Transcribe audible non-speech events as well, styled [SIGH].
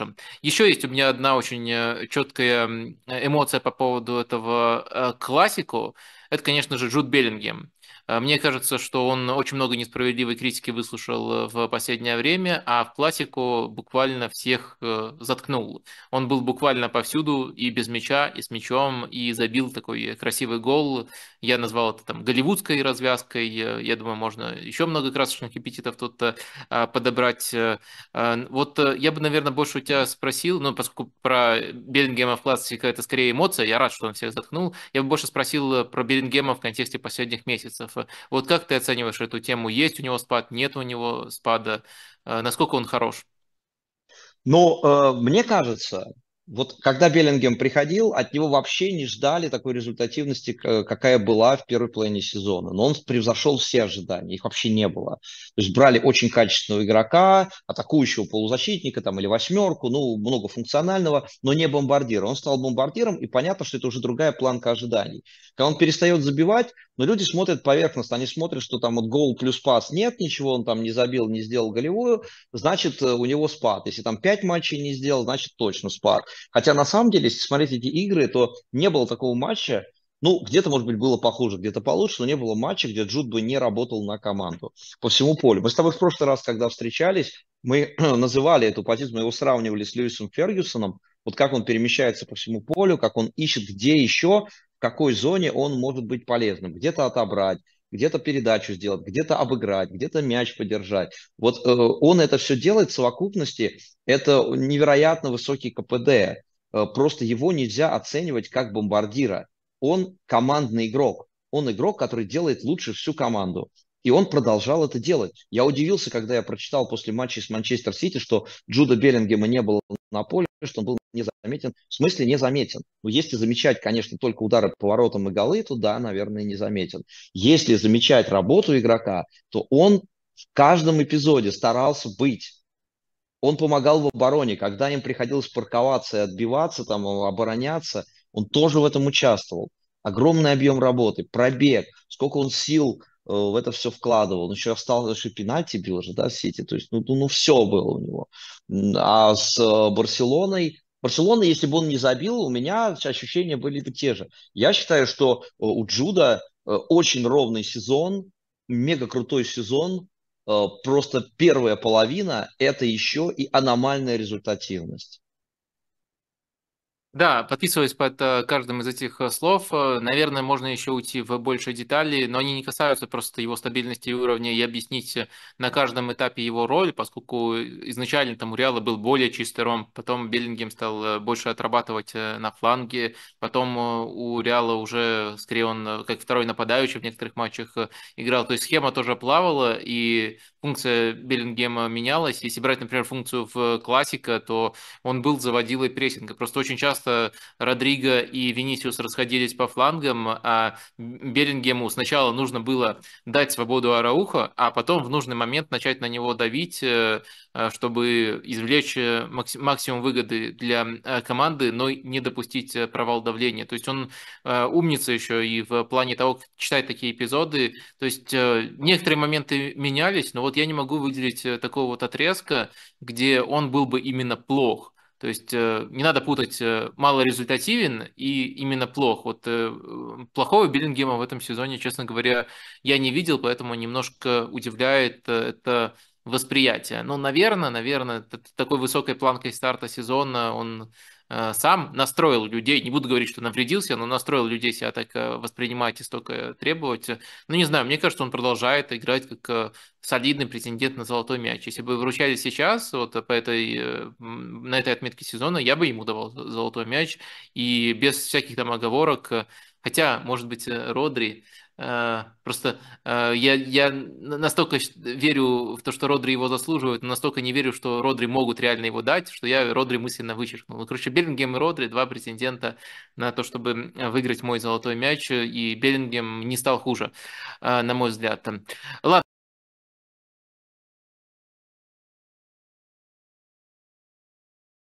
лучше. Еще есть у меня одна очень э, четкая эмоция по поводу этого э, классику это, конечно же, Джуд Беллингем. Э, мне кажется, что он очень много несправедливой критики выслушал э, в последнее время, а в классику буквально всех э, заткнул. Он был буквально повсюду и без мяча, и с мячом, и забил такой красивый гол. Я назвал это там голливудской развязкой. Я думаю, можно еще много красочных эпитетов тут а, подобрать. Вот я бы, наверное, больше у тебя спросил, ну, поскольку про Беллингема в классике это скорее эмоция, я рад, что он всех заткнул. Я бы больше спросил про Беллингема Беллингема в контексте последних месяцев. Э, вот как ты оцениваешь эту тему? Есть у него спад, нет у него спада? Э, насколько он хорош? Но ну, э, мне кажется, вот когда Беллингем приходил, от него вообще не ждали такой результативности, э, какая была в первой половине сезона. Но он превзошел все ожидания, их вообще не было. То есть брали очень качественного игрока, атакующего полузащитника там, или восьмерку, ну, многофункционального, но не бомбардира. Он стал бомбардиром, и понятно, что это уже другая планка ожиданий. Когда он перестает забивать, но люди смотрят поверхностно, они смотрят, что там вот гол плюс пас нет, ничего он там не забил, не сделал голевую, значит э, у него спад. Если там пять матчей не сделал, значит точно спад. Хотя на самом деле, если смотреть эти игры, то не было такого матча, ну, где-то, может быть, было похуже, где-то получше, но не было матча, где Джуд бы не работал на команду по всему полю. Мы с тобой в прошлый раз, когда встречались, мы [CLEARS THROAT] называли эту позицию, мы его сравнивали с Льюисом Фергюсоном, вот как он перемещается по всему полю, как он ищет, где еще в какой зоне он может быть полезным. Где-то отобрать, где-то передачу сделать, где-то обыграть, где-то мяч подержать. Вот э, он это все делает в совокупности. Это невероятно высокий КПД. Э, просто его нельзя оценивать как бомбардира. Он командный игрок. Он игрок, который делает лучше всю команду. И он продолжал это делать. Я удивился, когда я прочитал после матча с Манчестер Сити, что Джуда Беллингема не было на поле что он был незаметен. В смысле незаметен? но ну, если замечать, конечно, только удары поворотом и голы, то да, наверное, незаметен. Если замечать работу игрока, то он в каждом эпизоде старался быть. Он помогал в обороне, когда им приходилось парковаться и отбиваться, там, а, обороняться, он тоже в этом участвовал. Огромный объем работы, пробег, сколько он сил Э, в это все вкладывал. Еще остался еще пенальти бил же, да, в Сити. То есть, ну, ну, ну все было у него. А с э, Барселоной Барселона, если бы он не забил, у меня ощущения были бы те же. Я считаю, что э, у Джуда очень ровный сезон, мега крутой сезон. Просто первая половина – это еще и аномальная результативность. Да, подписываясь под э, каждым из этих э, слов, э, наверное, можно еще уйти в большие детали, но они не касаются просто его стабильности и уровня и объяснить на каждом этапе его роль, поскольку изначально там у Реала был более чистый ром, потом Беллингем стал больше отрабатывать на фланге, потом у Реала уже скорее он как второй нападающий в некоторых матчах играл, то есть схема тоже плавала, и функция Беллингема менялась. Если брать, например, функцию в классика, то он был заводилой прессинга. Просто очень часто Родриго и Венисиус расходились по флангам, а Берингему сначала нужно было дать свободу Араухо, а потом в нужный момент начать на него давить, э, а, чтобы извлечь э, максимум выгоды для э, команды, но не допустить провал давления. То есть он умница еще и в плане того, как читает такие эпизоды. То есть некоторые моменты менялись, но вот я не могу выделить такого вот отрезка, где он был бы именно плох. То есть э, не надо путать э, малорезультативен и именно плох. Вот э, плохого Биллингема в этом сезоне, честно говоря, я не видел, поэтому немножко удивляет это восприятие. Но, наверное, наверное, такой высокой планкой старта сезона он Э, сам настроил людей, не буду говорить, что навредился, но настроил людей себя так э, воспринимать и столько требовать. Ну, не знаю, мне кажется, он продолжает играть как э, солидный претендент на золотой мяч. Если бы вручали сейчас, вот по этой, на этой отметке сезона, я бы ему давал золотой мяч, и без всяких там оговорок Хотя, может быть, э, Родри э, Просто э, я, я настолько верю в то, что Родри его заслуживают, но настолько не верю, что Родри могут реально его дать, что я Родри мысленно вычеркнул. Ну, короче, Беллингем и Родри – два претендента на то, чтобы выиграть мой золотой мяч, и Беллингем не стал хуже, на мой взгляд. Ладно.